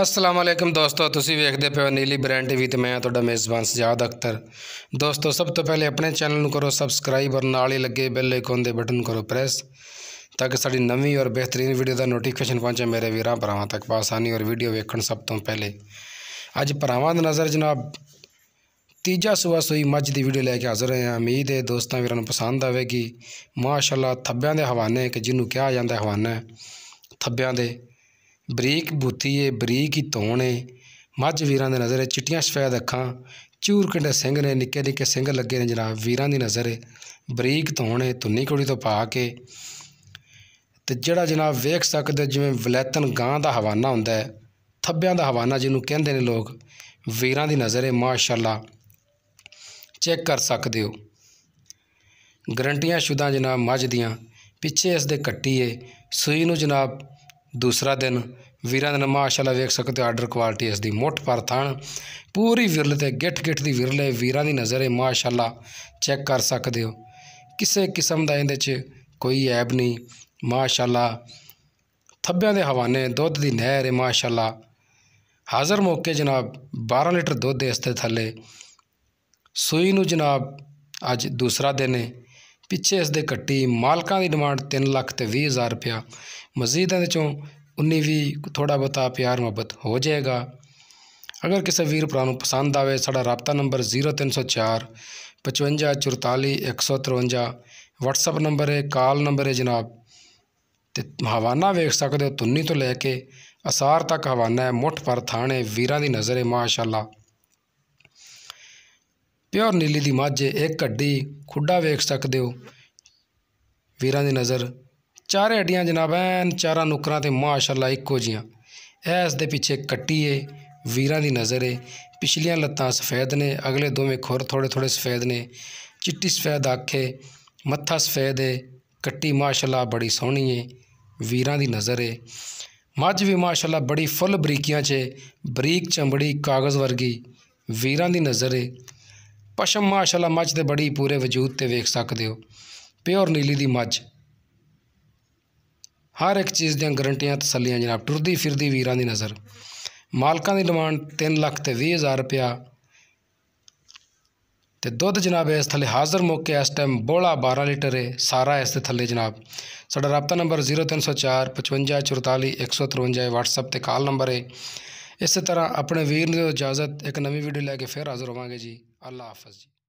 ਅਸਲਾਮ ਅਲੈਕਮ ਦੋਸਤੋ ਤੁਸੀਂ ਵੇਖਦੇ ਪਿਓ ਨੀਲੀ ਬ੍ਰਾਂਡ ਟੀਵੀ ਤੇ ਮੈਂ ਤੁਹਾਡਾ ਮੇਜ਼ਬਾਨ ਸਜਾਦ ਅਖਤਰ ਦੋਸਤੋ ਸਭ ਤੋਂ ਪਹਿਲੇ ਆਪਣੇ ਚੈਨਲ ਨੂੰ ਕਰੋ ਸਬਸਕ੍ਰਾਈਬ ਔਰ ਨਾਲ ਹੀ ਲੱਗੇ ਬੈਲ ਆਈਕਨ ਦੇ ਬਟਨ ਕਰੋ ਪ੍ਰੈਸ ਤਾਂ ਕਿ ਸਾਡੀ ਨਵੀਂ ਔਰ ਬਿਹਤਰੀਨ ਵੀਡੀਓ ਦਾ ਨੋਟੀਫਿਕੇਸ਼ਨ ਪਹੁੰਚੇ ਮੇਰੇ ਵੀਰਾਂ ਭਰਾਵਾਂ ਤੱਕ ਆਸਾਨੀ ਔਰ ਵੀਡੀਓ ਵੇਖਣ ਸਭ ਤੋਂ ਪਹਿਲੇ ਅੱਜ ਭਰਾਵਾਂ ਦੀ ਨਜ਼ਰ ਜਨਾਬ ਤੀਜਾ ਸੁਆ ਸੋਈ ਮੱਝ ਦੀ ਵੀਡੀਓ ਲੈ ਕੇ ਹਾਜ਼ਰ ਹਾਂ ਉਮੀਦ ਹੈ ਦੋਸਤਾਂ ਵੀਰਾਂ ਨੂੰ ਪਸੰਦ ਆਵੇਗੀ ਮਾਸ਼ਾਅੱਲਾ ਥੱਬਿਆਂ ਦੇ ਹਵਾਨੇ ਕਿ ਜਿਹਨੂੰ ਕਿਹਾ ਜਾਂਦਾ ਹਵਾਨਾ ਥੱਬਿਆਂ ਦੇ ਬਰੀਕ ਬੁੱਤੀਏ ਬਰੀਕ ਹੀ ਏ ਮੱਝ ਵੀਰਾਂ ਦੇ ਨਜ਼ਰ ਚਿੱਟੀਆਂ ਸਫੈਦ ਅੱਖਾਂ ਚੂਰ ਕੰਡੇ ਸਿੰਘ ਨੇ ਨਿੱਕੇ ਨਿੱਕੇ ਸਿੰਘ ਲੱਗੇ ਨੇ ਜਨਾਬ ਵੀਰਾਂ ਦੀ ਨਜ਼ਰ ਬਰੀਕ ਏ ਤੁੰਨੀ ਕੁੜੀ ਤੋਂ ਪਾ ਕੇ ਤੇ ਜਿਹੜਾ ਜਨਾਬ ਵੇਖ ਸਕਦੇ ਜਿਵੇਂ ਵਲੈਤਨ ਗਾਂ ਦਾ ਹਵਾਨਾ ਹੁੰਦਾ ਹੈ ਥੱਬਿਆਂ ਦਾ ਹਵਾਨਾ ਜਿਹਨੂੰ ਕਹਿੰਦੇ ਨੇ ਲੋਕ ਵੀਰਾਂ ਦੀ ਨਜ਼ਰ ਮਾਸ਼ਾਅੱਲਾ ਚੈੱਕ ਕਰ ਸਕਦੇ ਹੋ ਗਰੰਟੀਆਂ ਸ਼ੁਦਾ ਜਨਾਬ ਮੱਝ ਦੀਆਂ ਪਿੱਛੇ ਇਸ ਦੇ ਕੱਟੀ ਏ ਸੂਈ ਨੂੰ ਜਨਾਬ ਦੂਸਰਾ ਦਿਨ ਵੀਰਾਂ ਦਾ ਮਾਸ਼ਾਅੱਲਾ ਵੇਖ ਸਕਦੇ ਆਰਡਰ ਕੁਆਲਿਟੀ ਇਸ ਦੀ ਮੁੱਠ ਪਰ ਥਣ ਪੂਰੀ ਵਿਰਲ ਤੇ ਗਿੱਠ ਗਿੱਠ ਦੀ ਵਿਰਲ ਹੈ ਵੀਰਾਂ ਦੀ ਨਜ਼ਰ ਹੈ ਮਾਸ਼ਾਅੱਲਾ ਚੈੱਕ ਕਰ ਸਕਦੇ ਹੋ ਕਿਸੇ ਕਿਸਮ ਦਾ ਇਹਦੇ 'ਚ ਕੋਈ ਐਬ ਨਹੀਂ ਮਾਸ਼ਾਅੱਲਾ ਥੱਬਿਆਂ ਦੇ ਹਵਾਨੇ ਦੁੱਧ ਦੀ ਨਹਿਰ ਹੈ ਮਾਸ਼ਾਅੱਲਾ ਹਾਜ਼ਰ ਮੌਕੇ ਜਨਾਬ 12 ਲੀਟਰ ਦੁੱਧ ਇਸ ਤੇ ਥੱਲੇ ਸੂਈ ਨੂੰ ਜਨਾਬ ਅੱਜ ਦੂਸਰਾ ਦਿਨ ਹੈ ਪਿੱਛੇ ਇਸ ਦੇ ਘੱਟੀ ਮਾਲਕਾਂ ਦੀ ਡਿਮਾਂਡ 3 ਲੱਖ ਤੇ 20 ਹਜ਼ਾਰ ਰੁਪਿਆ ਮਜ਼ੀਦ ਇਹਦੇ ਚੋਂ 19 ਵੀ ਥੋੜਾ ਬਤਾ ਪਿਆਰ ਮੁਹੱਬਤ ਹੋ ਜਾਏਗਾ ਅਗਰ ਕਿਸੇ ਵੀਰ ਭਰਾ ਨੂੰ ਪਸੰਦ ਆਵੇ ਸਾਡਾ ਰਾਪਤਾ ਨੰਬਰ 0304 5544153 WhatsApp ਨੰਬਰ ਹੈ ਕਾਲ ਨੰਬਰ ਹੈ ਜਨਾਬ ਤੇ ਹਵਾਨਾ ਵੇਖ ਸਕਦੇ ਹੋ ਤੁੰਨੀ ਤੋਂ ਲੈ ਕੇ ਅਸਾਰ ਤੱਕ ਹਵਾਨਾ ਹੈ ਮੁੱਠ ਪਰ ਥਾਣੇ ਵੀਰਾਂ ਦੀ ਨਜ਼ਰ ਹੈ ਮਾਸ਼ਾਅੱਲਾ ਪਿਓਰ ਨੀਲੀ ਦੀ ਮੱਝ ਇੱਕ ਘੱਡੀ ਖੁੱਡਾ ਵੇਖ ਸਕਦੇ ਹੋ ਵੀਰਾਂ ਦੀ ਨਜ਼ਰ ਚਾਰੇ ਅੱਡੀਆਂ ਜਨਾਬ ਐਨ ਚਾਰਾਂ ਨੁਕਰਾਂ ਤੇ ਮਾਸ਼ਾਅੱਲਾ ਇੱਕੋ ਜੀਆਂ ਐਸ ਦੇ ਪਿੱਛੇ ਕੱਟੀ ਏ ਵੀਰਾਂ ਦੀ ਨਜ਼ਰ ਏ ਪਿਛਲੀਆਂ ਲੱਤਾਂ ਸਫੈਦ ਨੇ ਅਗਲੇ ਦੋਵੇਂ ਖੁਰ ਥੋੜੇ ਥੋੜੇ ਸਫੈਦ ਨੇ ਚਿੱਟੀ ਸਫੈਦ ਆਖੇ ਮੱਥਾ ਸਫੈਦ ਏ ਕੱਟੀ ਮਾਸ਼ਾਅੱਲਾ ਬੜੀ ਸੋਹਣੀ ਏ ਵੀਰਾਂ ਦੀ ਨਜ਼ਰ ਏ ਮੱਝ ਵੀ ਮਾਸ਼ਾਅੱਲਾ ਬੜੀ ਫੁੱਲ ਬਰੀਕੀਆਂ 'ਚ ਬਰੀਕ ਚਮੜੀ ਕਾਗਜ਼ ਵਰਗੀ ਵੀਰਾਂ ਦੀ ਨਜ਼ਰ ਏ ਪਸ਼ਮ ਮਾਸ਼ਾਅੱਲਾ ਮੱਝ ਤੇ ਬੜੀ ਪੂਰੇ ਵਜੂਦ ਤੇ ਵੇਖ ਸਕਦੇ ਹੋ ਪਿਓਰ ਨੀਲੀ ਦੀ ਮੱਝ ਹਰ ਇੱਕ ਚੀਜ਼ ਦੀਆਂ ਗਰੰਟੀਆਂ ਤਸੱਲੀਆਂ ਜਨਾਬ ਟੁਰਦੀ ਫਿਰਦੀ ਵੀਰਾਂ ਦੀ ਨਜ਼ਰ ਮਾਲਕਾਂ ਦੀ ਡਿਮਾਂਡ 3 ਲੱਖ ਤੇ 20 ਹਜ਼ਾਰ ਰੁਪਿਆ ਤੇ ਦੁੱਧ ਜਨਾਬ ਇਸ ਥੱਲੇ ਹਾਜ਼ਰ ਮੌਕੇ ਇਸ ਟਾਈਮ ਬੋਲਾ 12 ਲੀਟਰ ਹੈ ਸਾਰਾ ਇਸ ਦੇ ਥੱਲੇ ਜਨਾਬ ਸਾਡਾ ਰابطਾ ਨੰਬਰ 0304 5544 153 ਹੈ WhatsApp ਤੇ ਕਾਲ ਨੰਬਰ ਹੈ ਇਸੇ ਤਰ੍ਹਾਂ ਆਪਣੇ ਵੀਰ ਨੂੰ ਇਜਾਜ਼ਤ ਇੱਕ ਨਵੀਂ ਵੀਡੀਓ ਲੈ ਕੇ ਫਿਰ ਹਾਜ਼ਰ ਹੋਵਾਂਗੇ ਜੀ ਅੱਲਾ ਹਾਫਿਜ਼ ਜੀ